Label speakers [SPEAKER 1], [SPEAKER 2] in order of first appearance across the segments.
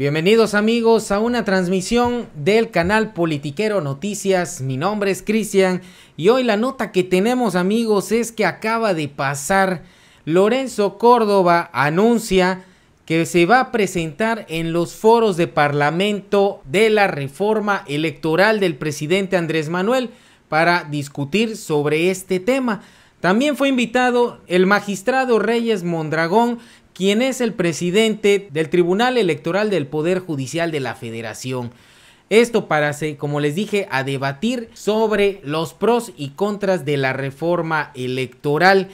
[SPEAKER 1] Bienvenidos amigos a una transmisión del canal Politiquero Noticias. Mi nombre es Cristian y hoy la nota que tenemos amigos es que acaba de pasar. Lorenzo Córdoba anuncia que se va a presentar en los foros de Parlamento de la reforma electoral del presidente Andrés Manuel para discutir sobre este tema. También fue invitado el magistrado Reyes Mondragón, quien es el presidente del Tribunal Electoral del Poder Judicial de la Federación. Esto para, como les dije, a debatir sobre los pros y contras de la reforma electoral.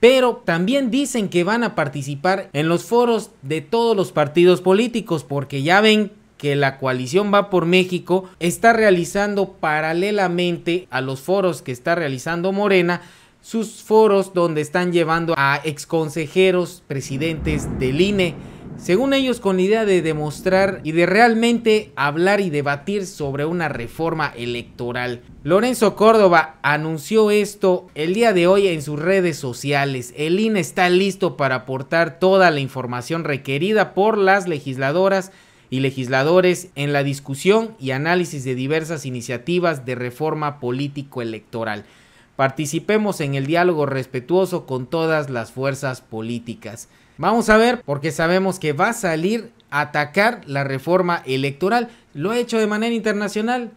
[SPEAKER 1] Pero también dicen que van a participar en los foros de todos los partidos políticos, porque ya ven que la coalición va por México está realizando paralelamente a los foros que está realizando Morena sus foros donde están llevando a exconsejeros, presidentes del INE, según ellos con la idea de demostrar y de realmente hablar y debatir sobre una reforma electoral. Lorenzo Córdoba anunció esto el día de hoy en sus redes sociales. El INE está listo para aportar toda la información requerida por las legisladoras y legisladores en la discusión y análisis de diversas iniciativas de reforma político-electoral. Participemos en el diálogo respetuoso con todas las fuerzas políticas. Vamos a ver, porque sabemos que va a salir a atacar la reforma electoral. Lo ha hecho de manera internacional.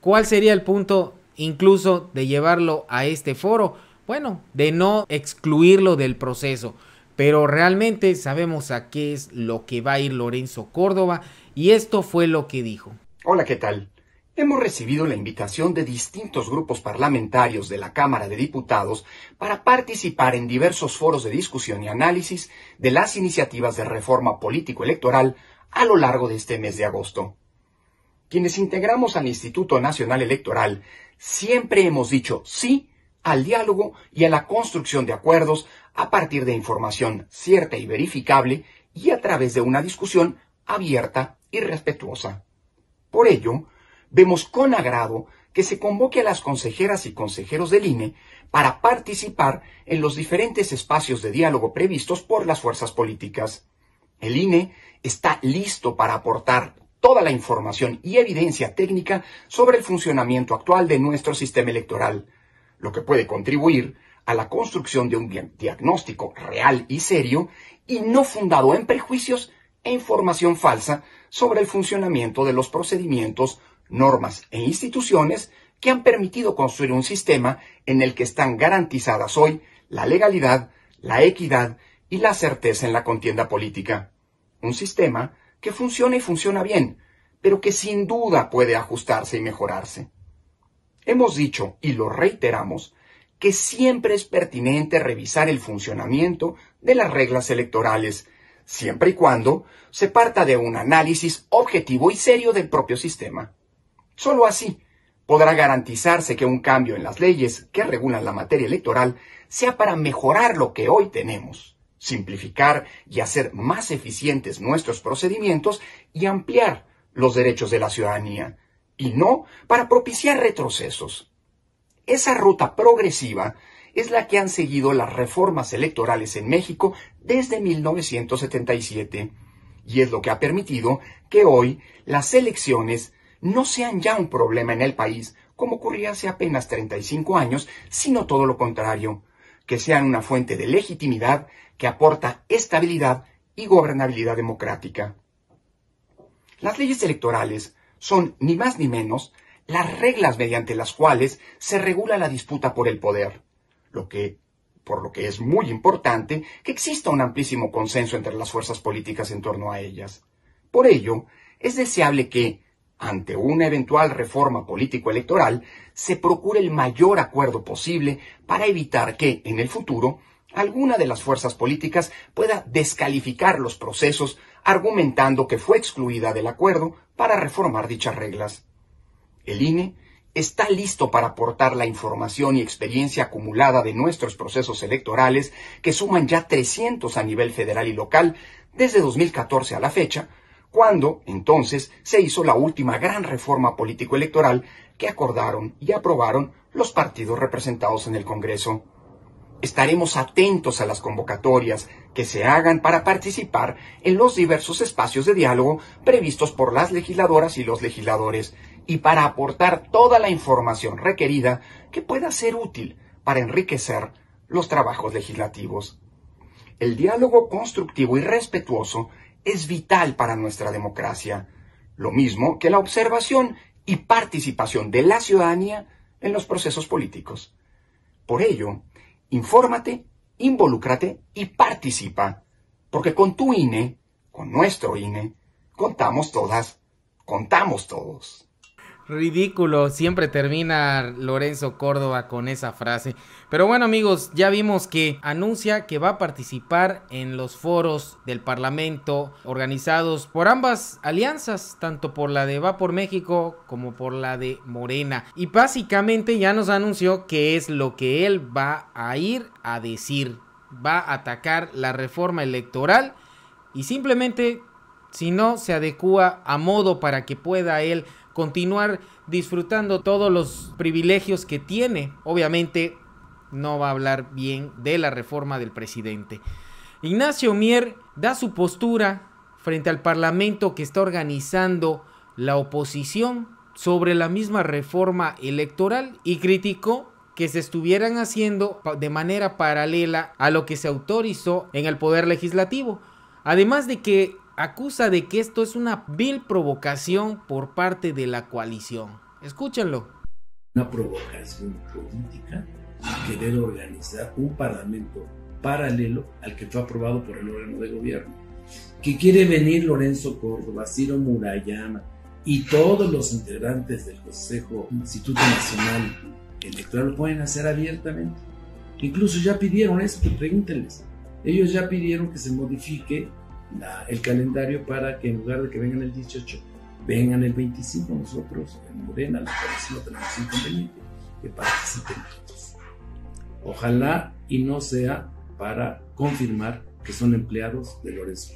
[SPEAKER 1] ¿Cuál sería el punto incluso de llevarlo a este foro? Bueno, de no excluirlo del proceso. Pero realmente sabemos a qué es lo que va a ir
[SPEAKER 2] Lorenzo Córdoba y esto fue lo que dijo. Hola, ¿qué tal? Hemos recibido la invitación de distintos grupos parlamentarios de la Cámara de Diputados para participar en diversos foros de discusión y análisis de las iniciativas de reforma político-electoral a lo largo de este mes de agosto. Quienes integramos al Instituto Nacional Electoral siempre hemos dicho sí al diálogo y a la construcción de acuerdos a partir de información cierta y verificable y a través de una discusión abierta y respetuosa. Por ello, Vemos con agrado que se convoque a las consejeras y consejeros del INE para participar en los diferentes espacios de diálogo previstos por las fuerzas políticas. El INE está listo para aportar toda la información y evidencia técnica sobre el funcionamiento actual de nuestro sistema electoral, lo que puede contribuir a la construcción de un diagnóstico real y serio y no fundado en prejuicios e información falsa sobre el funcionamiento de los procedimientos normas e instituciones que han permitido construir un sistema en el que están garantizadas hoy la legalidad, la equidad y la certeza en la contienda política. Un sistema que funciona y funciona bien, pero que sin duda puede ajustarse y mejorarse. Hemos dicho, y lo reiteramos, que siempre es pertinente revisar el funcionamiento de las reglas electorales, siempre y cuando se parta de un análisis objetivo y serio del propio sistema. Solo así podrá garantizarse que un cambio en las leyes que regulan la materia electoral sea para mejorar lo que hoy tenemos, simplificar y hacer más eficientes nuestros procedimientos y ampliar los derechos de la ciudadanía, y no para propiciar retrocesos. Esa ruta progresiva es la que han seguido las reformas electorales en México desde 1977, y es lo que ha permitido que hoy las elecciones no sean ya un problema en el país, como ocurría hace apenas 35 años, sino todo lo contrario, que sean una fuente de legitimidad que aporta estabilidad y gobernabilidad democrática. Las leyes electorales son ni más ni menos las reglas mediante las cuales se regula la disputa por el poder, lo que por lo que es muy importante que exista un amplísimo consenso entre las fuerzas políticas en torno a ellas. Por ello, es deseable que, ante una eventual reforma político-electoral, se procure el mayor acuerdo posible para evitar que, en el futuro, alguna de las fuerzas políticas pueda descalificar los procesos argumentando que fue excluida del acuerdo para reformar dichas reglas. El INE está listo para aportar la información y experiencia acumulada de nuestros procesos electorales, que suman ya 300 a nivel federal y local, desde 2014 a la fecha, cuando entonces se hizo la última gran reforma político-electoral que acordaron y aprobaron los partidos representados en el Congreso. Estaremos atentos a las convocatorias que se hagan para participar en los diversos espacios de diálogo previstos por las legisladoras y los legisladores y para aportar toda la información requerida que pueda ser útil para enriquecer los trabajos legislativos. El diálogo constructivo y respetuoso es vital para nuestra democracia, lo mismo que la observación y participación de la ciudadanía en los procesos políticos. Por ello, infórmate, involúcrate y participa, porque con tu INE, con nuestro INE, contamos todas, contamos todos.
[SPEAKER 1] Ridículo, siempre termina Lorenzo Córdoba con esa frase. Pero bueno amigos, ya vimos que anuncia que va a participar en los foros del Parlamento organizados por ambas alianzas, tanto por la de Va por México como por la de Morena. Y básicamente ya nos anunció que es lo que él va a ir a decir. Va a atacar la reforma electoral y simplemente si no se adecua a modo para que pueda él continuar disfrutando todos los privilegios que tiene. Obviamente no va a hablar bien de la reforma del presidente. Ignacio Mier da su postura frente al Parlamento que está organizando la oposición sobre la misma reforma electoral y criticó que se estuvieran haciendo de manera paralela a lo que se autorizó en el Poder Legislativo. Además de que acusa de que esto es una vil provocación por parte de la coalición. Escúchenlo. Una provocación política a querer organizar un parlamento paralelo al que fue aprobado por el órgano de gobierno. Que quiere venir Lorenzo Córdoba, Ciro Murayama y todos los integrantes del Consejo Instituto Nacional Electoral lo pueden hacer abiertamente. Incluso ya pidieron eso, pregúntenles. Ellos ya pidieron que se modifique el calendario para que en lugar de que vengan el 18, vengan el 25 nosotros, en Morena, les pareció, tenemos inconveniente, que participen todos. Ojalá y no sea para confirmar que son empleados de Lorenzo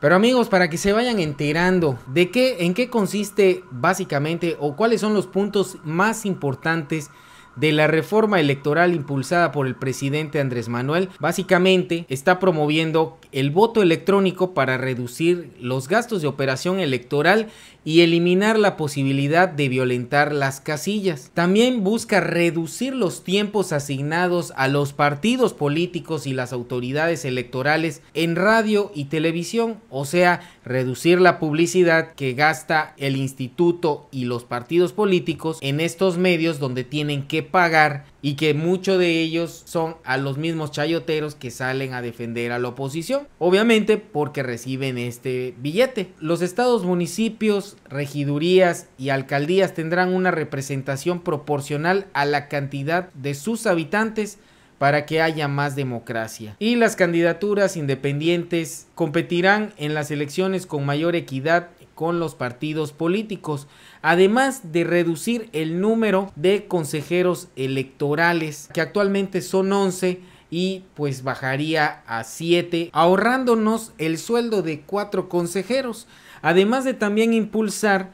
[SPEAKER 1] pero amigos, para que se vayan enterando de qué, en qué consiste básicamente o cuáles son los puntos más importantes de la reforma electoral impulsada por el presidente Andrés Manuel, básicamente está promoviendo el voto electrónico para reducir los gastos de operación electoral y eliminar la posibilidad de violentar las casillas. También busca reducir los tiempos asignados a los partidos políticos y las autoridades electorales en radio y televisión, o sea, reducir la publicidad que gasta el instituto y los partidos políticos en estos medios donde tienen que pagar y que muchos de ellos son a los mismos chayoteros que salen a defender a la oposición, obviamente porque reciben este billete. Los estados, municipios, regidurías y alcaldías tendrán una representación proporcional a la cantidad de sus habitantes para que haya más democracia. Y las candidaturas independientes competirán en las elecciones con mayor equidad con los partidos políticos, además de reducir el número de consejeros electorales, que actualmente son 11 y pues bajaría a 7, ahorrándonos el sueldo de 4 consejeros, además de también impulsar,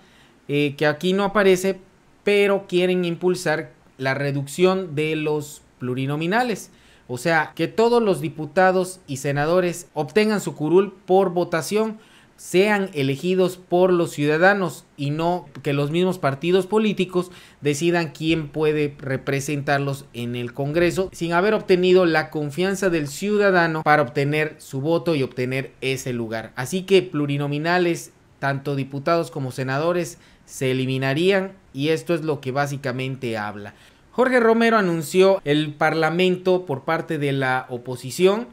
[SPEAKER 1] eh, que aquí no aparece, pero quieren impulsar la reducción de los plurinominales. O sea, que todos los diputados y senadores obtengan su curul por votación sean elegidos por los ciudadanos y no que los mismos partidos políticos decidan quién puede representarlos en el Congreso sin haber obtenido la confianza del ciudadano para obtener su voto y obtener ese lugar. Así que plurinominales, tanto diputados como senadores, se eliminarían y esto es lo que básicamente habla. Jorge Romero anunció el Parlamento por parte de la oposición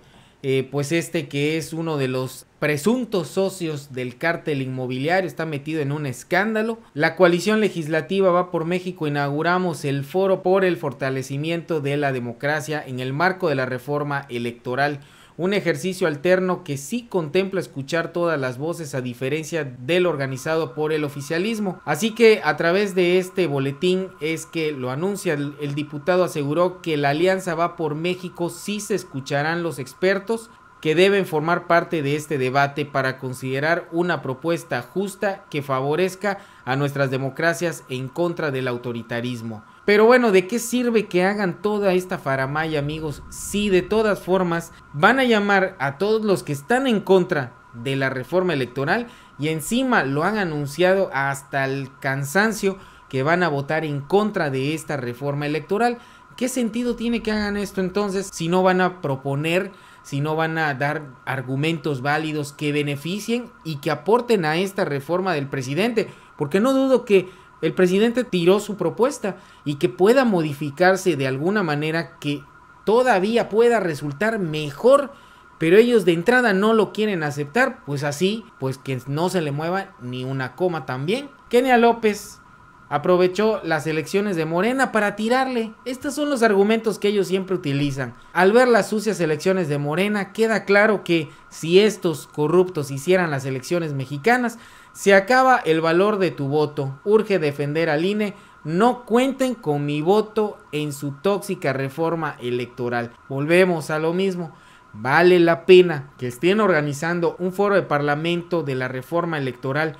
[SPEAKER 1] eh, pues este que es uno de los presuntos socios del cártel inmobiliario está metido en un escándalo. La coalición legislativa va por México, inauguramos el foro por el fortalecimiento de la democracia en el marco de la reforma electoral un ejercicio alterno que sí contempla escuchar todas las voces a diferencia del organizado por el oficialismo. Así que a través de este boletín es que lo anuncia el, diputado aseguró que la alianza va por México si se escucharán los expertos que deben formar parte de este debate para considerar una propuesta justa que favorezca a nuestras democracias en contra del autoritarismo. Pero bueno, ¿de qué sirve que hagan toda esta faramaya, amigos? Si de todas formas van a llamar a todos los que están en contra de la reforma electoral y encima lo han anunciado hasta el cansancio que van a votar en contra de esta reforma electoral. ¿Qué sentido tiene que hagan esto entonces si no van a proponer, si no van a dar argumentos válidos que beneficien y que aporten a esta reforma del presidente? Porque no dudo que el presidente tiró su propuesta y que pueda modificarse de alguna manera que todavía pueda resultar mejor, pero ellos de entrada no lo quieren aceptar, pues así, pues que no se le mueva ni una coma también. Kenia López aprovechó las elecciones de Morena para tirarle. Estos son los argumentos que ellos siempre utilizan. Al ver las sucias elecciones de Morena, queda claro que si estos corruptos hicieran las elecciones mexicanas, se acaba el valor de tu voto. Urge defender al INE. No cuenten con mi voto en su tóxica reforma electoral. Volvemos a lo mismo. Vale la pena que estén organizando un foro de parlamento de la reforma electoral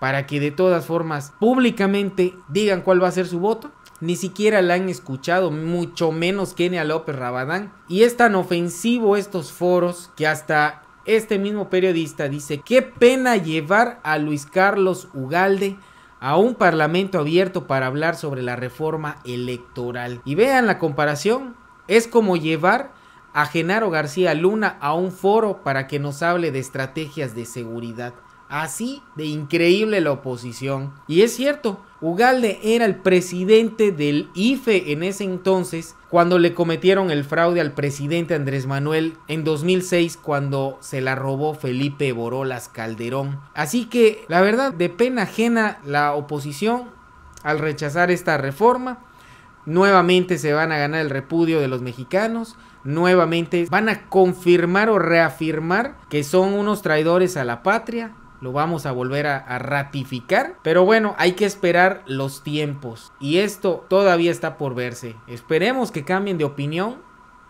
[SPEAKER 1] para que de todas formas públicamente digan cuál va a ser su voto. Ni siquiera la han escuchado, mucho menos Kenia López Rabadán. Y es tan ofensivo estos foros que hasta este mismo periodista dice, qué pena llevar a Luis Carlos Ugalde a un parlamento abierto para hablar sobre la reforma electoral. Y vean la comparación, es como llevar a Genaro García Luna a un foro para que nos hable de estrategias de seguridad. Así de increíble la oposición. Y es cierto, Ugalde era el presidente del IFE en ese entonces, cuando le cometieron el fraude al presidente Andrés Manuel en 2006, cuando se la robó Felipe Borolas Calderón. Así que, la verdad, de pena ajena la oposición al rechazar esta reforma. Nuevamente se van a ganar el repudio de los mexicanos. Nuevamente van a confirmar o reafirmar que son unos traidores a la patria, lo vamos a volver a, ratificar. Pero bueno, hay que esperar los tiempos. Y esto todavía está por verse. Esperemos que cambien de opinión.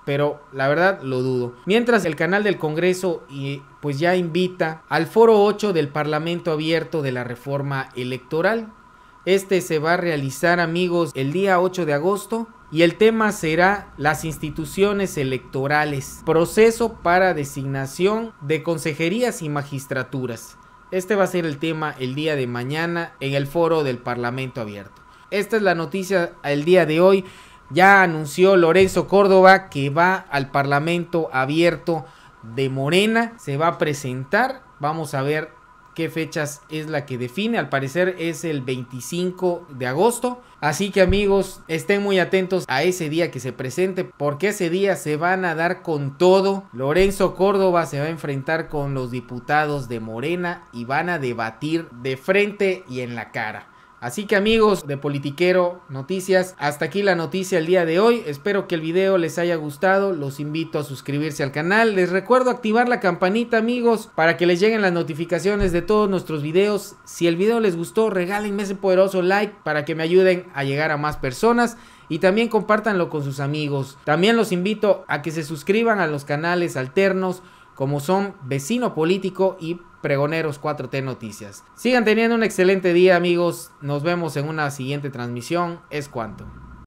[SPEAKER 1] Pero la verdad lo dudo. Mientras el canal del Congreso y, pues ya invita al foro 8 del Parlamento Abierto de la Reforma Electoral. Este se va a realizar amigos el día 8 de agosto y el tema será las instituciones electorales, proceso para designación de consejerías y magistraturas. Este va a ser el tema el día de mañana en el foro del Parlamento Abierto. Esta es la noticia el día de hoy. Ya anunció Lorenzo Córdoba que va al Parlamento Abierto de Morena. Se va a presentar. Vamos a ver qué fechas es la que define. Al parecer es el 25 de agosto. Así que amigos, estén muy atentos a ese día que se presente porque ese día se van a dar con todo. Lorenzo Córdoba se va a enfrentar con los diputados de Morena y van a debatir de frente y en la cara. Así que amigos de Politiquero Noticias, hasta aquí la noticia el día de hoy. Espero que el video les haya gustado. Los invito a suscribirse al canal. Les recuerdo activar la campanita amigos para que les lleguen las notificaciones de todos nuestros videos. Si el video les gustó, regálenme ese poderoso like para que me ayuden a llegar a más personas y también compártanlo con sus amigos. También los invito a que se suscriban a los canales alternos como son vecino político y pregoneros 4T Noticias. Sigan teniendo un excelente día amigos, nos vemos en una siguiente transmisión, es cuanto.